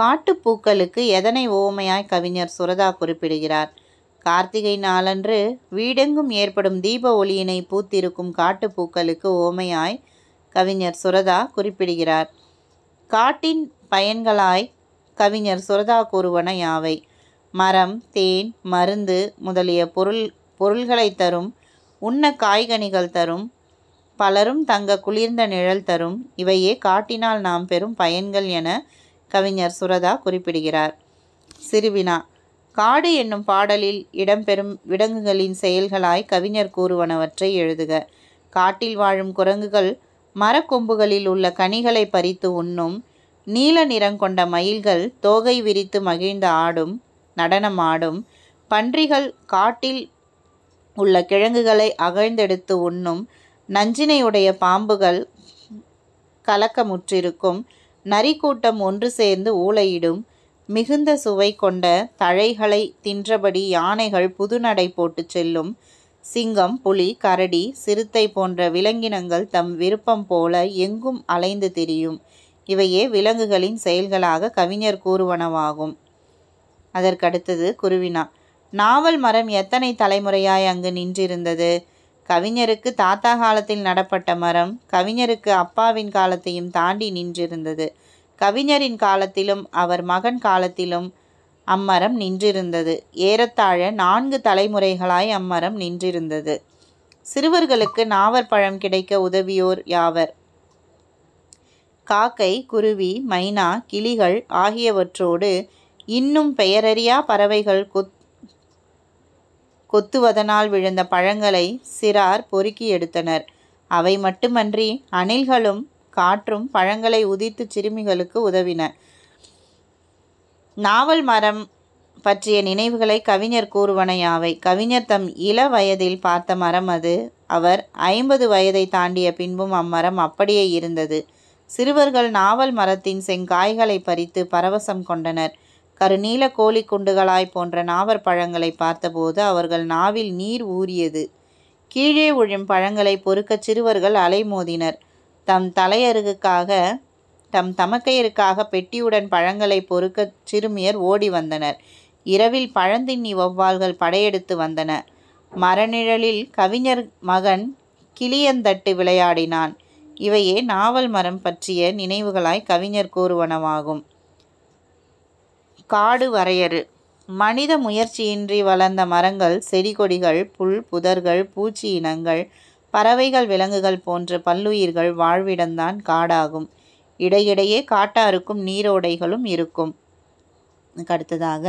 காட்டுப்பூக்களுக்கு எதனை ஓமையாய் கவிஞர் சுரதா குறிப்பிடுகிறார் கார்த்திகை நாளன்று வீடெங்கும் ஏற்படும் தீப ஒளியினை பூத்திருக்கும் காட்டுப்பூக்களுக்கு ஓமையாய் கவிஞர் சுரதா குறிப்பிடுகிறார் காட்டின் பயன்களாய் கவிஞர் சுரதா கூறுவன யாவை மரம் தேன் மருந்து முதலிய பொருள் பொருள்களை தரும் உண்ண காய்கனிகள் தரும் பலரும் தங்க குளிர்ந்த நிழல் தரும் இவையே காட்டினால் நாம் பெறும் பயன்கள் என கவிஞர் சுரதா குறிப்பிடுகிறார் சிறுவினா காடு என்னும் பாடலில் இடம்பெறும் விடங்குகளின் செயல்களாய் கவிஞர் கூறுவனவற்றை எழுதுக காட்டில் வாழும் குரங்குகள் மரக்கொம்புகளில் உள்ள கனிகளை பறித்து உண்ணும் நீல நிறம் கொண்ட மயில்கள் தோகை விரித்து மகிழ்ந்து ஆடும் நடனம் ஆடும் பன்றிகள் காட்டில் உள்ள கிழங்குகளை அகழ்ந்தெடுத்து உண்ணும் நஞ்சினையுடைய பாம்புகள் கலக்கமுற்றிருக்கும் நரி கூட்டம் ஒன்று சேர்ந்து ஊளையிடும் மிகுந்த சுவை கொண்ட தழைகளை தின்றபடி யானைகள் புதுநடை போட்டு செல்லும் சிங்கம் புலி கரடி சிறுத்தை போன்ற விலங்கினங்கள் தம் விருப்பம் போல எங்கும் அலைந்து திரியும் இவையே விலங்குகளின் செயல்களாக கவிஞர் கூறுவனவாகும் அதற்கடுத்தது குருவினா நாவல் மரம் எத்தனை தலைமுறையாய் அங்கு நின்றிருந்தது கவிஞருக்கு தாத்தா காலத்தில் நடப்பட்ட மரம் கவிஞருக்கு அப்பாவின் காலத்தையும் தாண்டி நின்றிருந்தது கவிஞரின் காலத்திலும் அவர் மகன் காலத்திலும் அம்மரம் நின்றிருந்தது ஏறத்தாழ நான்கு தலைமுறைகளாய் அம்மரம் நின்றிருந்தது சிறுவர்களுக்கு நாவற்பழம் கிடைக்க உதவியோர் யாவர் காக்கை குருவி மைனா கிளிகள் ஆகியவற்றோடு இன்னும் பெயரறியா பறவைகள் கொத் கொத்துவதனால் விழுந்த பழங்களை சிறார் பொறுக்கி எடுத்தனர் அவை மட்டுமன்றி அணில்களும் காற்றும் பழங்களை உதித்து சிறுமிகளுக்கு உதவின நாவல் மரம் பற்றிய நினைவுகளை கவிஞர் கூறுவனையாவை கவிஞர் தம் இள வயதில் பார்த்த மரம் அது அவர் ஐம்பது வயதை தாண்டிய பின்பும் அம்மரம் அப்படியே இருந்தது சிறுவர்கள் நாவல் மரத்தின் செங்காய்களை பறித்து பரவசம் கொண்டனர் கருநீல கோழி குண்டுகளாய் போன்ற நாவர் பழங்களை பார்த்தபோது அவர்கள் நாவில் நீர் ஊறியது கீழே விழும் பழங்களை பொறுக்க சிறுவர்கள் அலைமோதினர் தம் தலையருகுக்காக தம் தமக்கையருக்காக பெட்டியுடன் பழங்களை பொறுக்க சிறுமியர் ஓடி வந்தனர் இரவில் பழந்தின்னி வௌவால்கள் படையெடுத்து வந்தன மரநிழலில் கவிஞர் மகன் கிளியந்தட்டு விளையாடினான் இவையே நாவல் மரம் பற்றிய நினைவுகளாய் கவிஞர் கூறுவனவாகும் காடு வரையறு மனித முயற்சியின்றி வளர்ந்த மரங்கள் செடி கொடிகள் புல் புதர்கள் பூச்சி இனங்கள் பறவைகள் விலங்குகள் போன்ற பல்லுயிர்கள் வாழ்விடம்தான் காடாகும் இடையிடையே காட்டாருக்கும் நீரோடைகளும் இருக்கும் அடுத்ததாக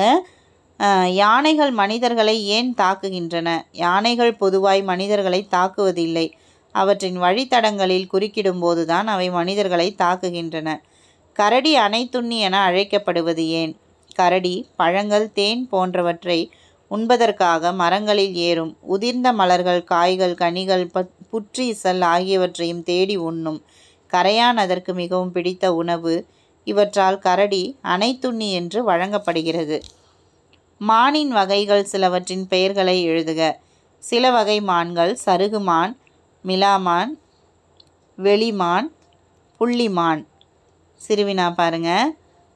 யானைகள் மனிதர்களை ஏன் தாக்குகின்றன யானைகள் பொதுவாய் மனிதர்களை தாக்குவதில்லை அவற்றின் வழித்தடங்களில் குறுக்கிடும்போதுதான் அவை மனிதர்களை தாக்குகின்றன கரடி அணைத்துண்ணி என அழைக்கப்படுவது ஏன் கரடி பழங்கள் தேன் போன்றவற்றை உண்பதற்காக மரங்களில் ஏறும் உதிர்ந்த மலர்கள் காய்கள் கனிகள் புற்றீசல் ஆகியவற்றையும் தேடி உண்ணும் கரையான் அதற்கு மிகவும் பிடித்த உணவு இவற்றால் கரடி அனைத்துண்ணி என்று வழங்கப்படுகிறது மானின் வகைகள் சிலவற்றின் பெயர்களை எழுதுக சில வகை மான்கள் சருகுமான் மிலாமான் வெளிமான் புள்ளிமான் சிறுவினா பாருங்கள்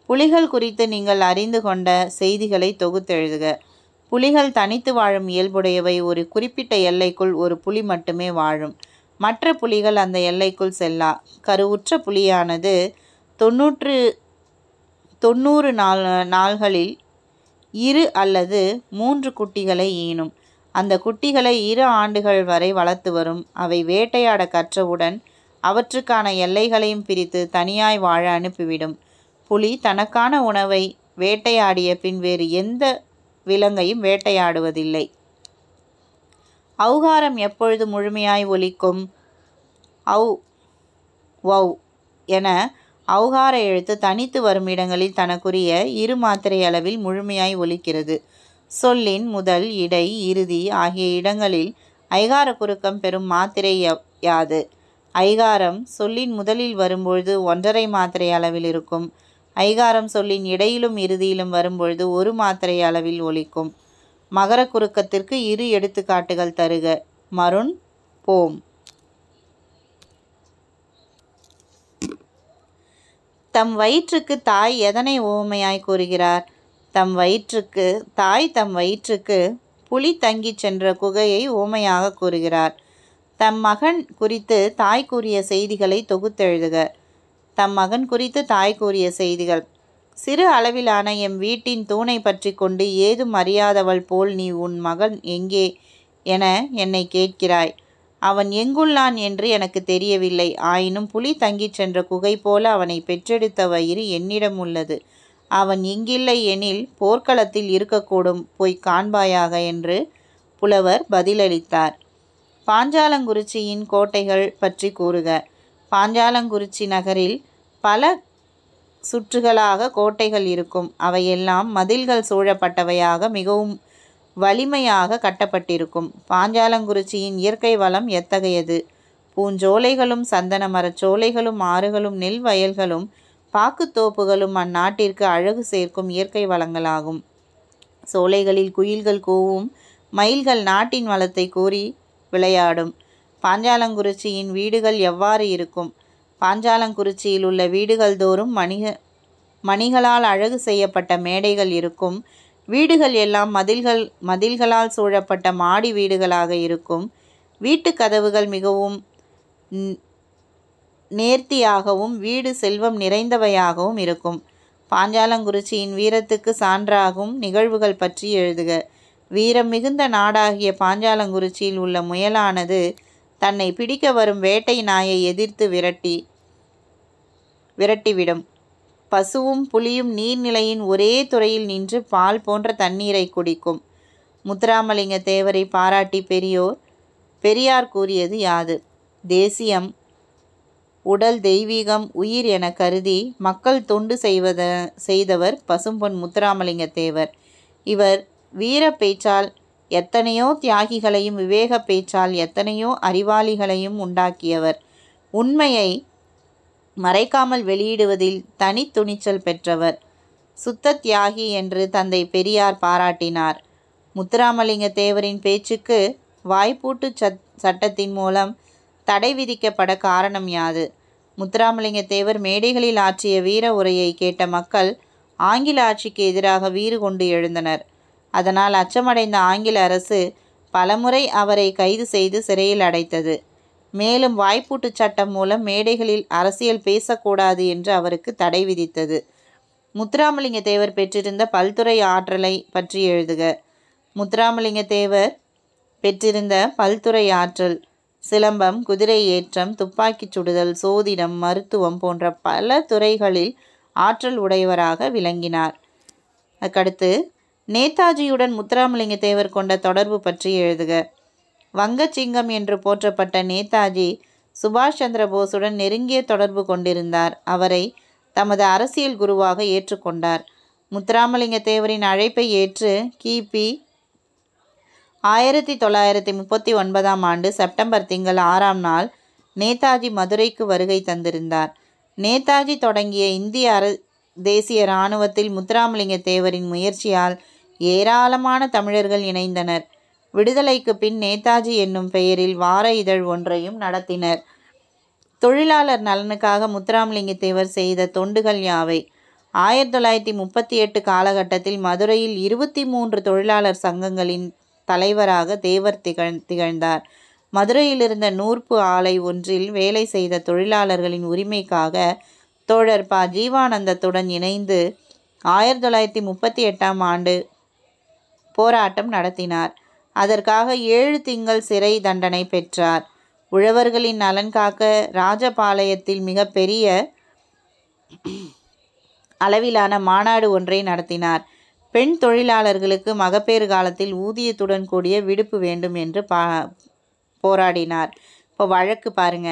புலிகள் குறித்து நீங்கள் அறிந்து கொண்ட செய்திகளை தொகுத்தெழுதுக புலிகள் தனித்து வாழும் இயல்புடையவை ஒரு குறிப்பிட்ட எல்லைக்குள் ஒரு புலி மட்டுமே வாழும் மற்ற புலிகள் அந்த எல்லைக்குள் செல்லா கருவுற்ற புலியானது தொன்னூற்று தொண்ணூறு நாள் நாள்களில் இரு அல்லது மூன்று குட்டிகளை ஈனும் அந்த குட்டிகளை இரு ஆண்டுகள் வரை வளர்த்து வரும் அவை வேட்டையாட கற்றவுடன் அவற்றுக்கான எல்லைகளையும் பிரித்து தனியாய் வாழ அனுப்பிவிடும் புலி தனக்கான உணவை வேட்டையாடிய பின் வேறு எந்த விலங்கையும் வேட்டையாடுவதில்லை அவுகாரம் எப்பொழுது முழுமையாய் ஒலிக்கும் அவு வௌ என அவுகார எழுத்து தனித்து வரும் இடங்களில் தனக்குரிய இரு மாத்திரை அளவில் முழுமையாய் ஒலிக்கிறது சொல்லின் முதல் இடை இறுதி ஆகிய இடங்களில் ஐகார குறுக்கம் பெறும் மாத்திரை யாது ஐகாரம் சொல்லின் முதலில் வரும்பொழுது ஒன்றரை மாத்திரை அளவில் இருக்கும் ஐகாரம் சொல்லின் இடையிலும் இறுதியிலும் வரும்பொழுது ஒரு மாத்திரை அளவில் ஒலிக்கும் மகர குறுக்கத்திற்கு இரு எடுத்துக்காட்டுகள் தருக மருண் போம் தம் வயிற்றுக்கு தாய் எதனை ஓமையாய் கூறுகிறார் தம் வயிற்றுக்கு தாய் தம் வயிற்றுக்கு புலி தங்கி சென்ற குகையை ஓமையாக கூறுகிறார் தம் மகன் குறித்து தாய் கூறிய செய்திகளை தொகுத்தெழுதுக தம் மகன் குறித்து தாய் கூறிய செய்திகள் சிறு அளவிலான எம் வீட்டின் தூணை பற்றி கொண்டு ஏதும் அறியாதவள் போல் நீ உன் மகன் எங்கே என என்னை கேட்கிறாய் அவன் எங்குள்ளான் என்று எனக்கு தெரியவில்லை ஆயினும் புலி தங்கிச் சென்ற குகை போல அவனை பெற்றெடுத்த வயிறு என்னிடம் உள்ளது அவன் எங்கில்லை எனில் போர்க்களத்தில் இருக்கக்கூடும் போய் காண்பாயாக என்று புலவர் பதிலளித்தார் பாஞ்சாலங்குறிச்சியின் கோட்டைகள் பற்றி கூறுக பாஞ்சாலங்குறிச்சி நகரில் பல சுற்றுகளாக கோட்டைகள் இருக்கும் அவையெல்லாம் மதில்கள் சூழப்பட்டவையாக மிகவும் வலிமையாக கட்டப்பட்டிருக்கும் பாஞ்சாலங்குறிச்சியின் இயற்கை வளம் எத்தகையது பூஞ்சோலைகளும் சந்தன மரச்சோலைகளும் ஆறுகளும் நெல் வயல்களும் பாக்குத்தோப்புகளும் அந்நாட்டிற்கு அழகு சேர்க்கும் இயற்கை வளங்களாகும் சோலைகளில் குயில்கள் கூவும் மயில்கள் நாட்டின் வளத்தை கூறி விளையாடும் பாஞ்சாலங்குறிச்சியின் வீடுகள் எவ்வாறு இருக்கும் பாஞ்சாலங்குறிச்சியில் உள்ள வீடுகள் தோறும் மணிக மணிகளால் அழகு செய்யப்பட்ட மேடைகள் இருக்கும் வீடுகள் எல்லாம் மதில்கள் மதில்களால் சூழப்பட்ட மாடி வீடுகளாக இருக்கும் வீட்டு கதவுகள் மிகவும் நேர்த்தியாகவும் வீடு செல்வம் நிறைந்தவையாகவும் இருக்கும் பாஞ்சாலங்குறிச்சியின் வீரத்துக்கு சான்றாகும் நிகழ்வுகள் பற்றி எழுதுக வீரம் மிகுந்த நாடாகிய பாஞ்சாலங்குறிச்சியில் உள்ள முயலானது தன்னை பிடிக்க வரும் வேட்டை நாயை எதிர்த்து விரட்டி விரட்டிவிடும் பசுவும் புலியும் நீர்நிலையின் ஒரே துறையில் நின்று பால் போன்ற தண்ணீரை குடிக்கும் முத்துராமலிங்க தேவரை பாராட்டி பெரியோர் பெரியார் கூறியது யாது தேசியம் உடல் தெய்வீகம் உயிர் என கருதி மக்கள் தொண்டு செய்வத செய்தவர் பசும்பொன் முத்துராமலிங்க தேவர் இவர் வீர பேச்சால் எத்தனையோ தியாகிகளையும் விவேக பேச்சால் எத்தனையோ அறிவாளிகளையும் உண்டாக்கியவர் உண்மையை மறைக்காமல் வெளியிடுவதில் தனி துணிச்சல் பெற்றவர் சுத்த தியாகி என்று தந்தை பெரியார் பாராட்டினார் முத்துராமலிங்க தேவரின் பேச்சுக்கு வாய்ப்பூட்டு சட் சட்டத்தின் மூலம் தடை விதிக்கப்பட காரணம் யாது முத்துராமலிங்க தேவர் மேடைகளில் ஆற்றிய வீர உரையை கேட்ட மக்கள் ஆங்கில ஆட்சிக்கு எதிராக வீறு கொண்டு எழுந்தனர் அதனால் அச்சமடைந்த ஆங்கில அரசு பலமுறை அவரை கைது செய்து சிறையில் அடைத்தது மேலும் வாய்ப்பூட்டு சட்டம் மூலம் மேடைகளில் அரசியல் பேசக்கூடாது என்று அவருக்கு தடை விதித்தது முத்துராமலிங்க தேவர் பெற்றிருந்த பல்துறை ஆற்றலை பற்றி எழுதுக முத்துராமலிங்க தேவர் பெற்றிருந்த பல்துறை ஆற்றல் சிலம்பம் குதிரை ஏற்றம் துப்பாக்கிச் சுடுதல் சோதிடம் மருத்துவம் போன்ற பல துறைகளில் ஆற்றல் உடையவராக விளங்கினார் அதுக்கடுத்து நேதாஜியுடன் முத்துராமலிங்க தேவர் கொண்ட தொடர்பு பற்றி எழுதுக வங்கச்சிங்கம் என்று போற்றப்பட்ட நேதாஜி சுபாஷ் சந்திர போஸுடன் நெருங்கிய தொடர்பு கொண்டிருந்தார் அவரை தமது அரசியல் குருவாக ஏற்றுக்கொண்டார் முத்துராமலிங்க தேவரின் அழைப்பை ஏற்று கிபி ஆயிரத்தி தொள்ளாயிரத்தி முப்பத்தி ஒன்பதாம் ஆண்டு செப்டம்பர் திங்கள் ஆறாம் நாள் நேதாஜி மதுரைக்கு வருகை தந்திருந்தார் நேதாஜி தொடங்கிய இந்திய அர தேசிய இராணுவத்தில் முத்துராமலிங்க தேவரின் முயற்சியால் ஏராளமான தமிழர்கள் இணைந்தனர் விடுதலைக்கு பின் நேதாஜி என்னும் பெயரில் வார இதழ் ஒன்றையும் நடத்தினர் தொழிலாளர் நலனுக்காக தேவர் செய்த தொண்டுகள் யாவை ஆயிரத்தி தொள்ளாயிரத்தி முப்பத்தி எட்டு காலகட்டத்தில் மதுரையில் இருபத்தி மூன்று தொழிலாளர் சங்கங்களின் தலைவராக தேவர் திகழ் திகழ்ந்தார் மதுரையில் இருந்த நூற்பு ஆலை ஒன்றில் வேலை செய்த தொழிலாளர்களின் உரிமைக்காக தோழர் ப ஜீவானந்தத்துடன் இணைந்து ஆயிரத்தி தொள்ளாயிரத்தி முப்பத்தி எட்டாம் ஆண்டு போராட்டம் நடத்தினார் அதற்காக ஏழு திங்கள் சிறை தண்டனை பெற்றார் உழவர்களின் நலன் காக்க ராஜபாளையத்தில் மிகப்பெரிய அளவிலான மாநாடு ஒன்றை நடத்தினார் பெண் தொழிலாளர்களுக்கு மகப்பேறு காலத்தில் ஊதியத்துடன் கூடிய விடுப்பு வேண்டும் என்று பா போராடினார் இப்போ வழக்கு பாருங்க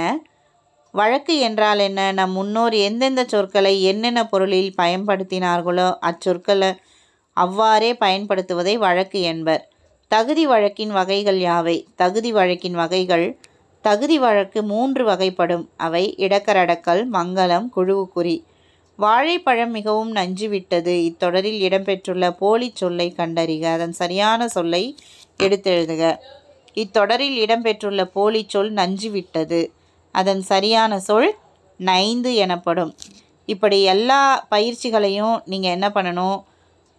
வழக்கு என்றால் என்ன நம் முன்னோர் எந்தெந்த சொற்களை என்னென்ன பொருளில் பயன்படுத்தினார்களோ அச்சொற்களை அவ்வாறே பயன்படுத்துவதை வழக்கு என்பர் தகுதி வழக்கின் வகைகள் யாவை தகுதி வழக்கின் வகைகள் தகுதி வழக்கு மூன்று வகைப்படும் அவை இடக்கரடக்கல் மங்களம் குழுவுக்குறி வாழைப்பழம் மிகவும் நஞ்சுவிட்டது இத்தொடரில் இடம்பெற்றுள்ள போலி சொல்லை கண்டறிக அதன் சரியான சொல்லை எடுத்தெழுதுக இத்தொடரில் இடம்பெற்றுள்ள போலி சொல் நஞ்சுவிட்டது அதன் சரியான சொல் நைந்து எனப்படும் இப்படி எல்லா பயிற்சிகளையும் நீங்கள் என்ன பண்ணணும்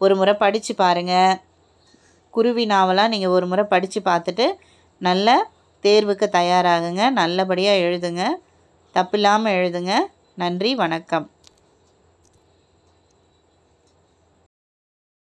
ஒரு முறை படித்து பாருங்கள் குருவி நாவலாக நீங்கள் ஒரு முறை படித்து பார்த்துட்டு நல்ல தேர்வுக்கு தயாராகுங்க நல்லபடியாக எழுதுங்க தப்பில்லாமல் எழுதுங்க நன்றி வணக்கம்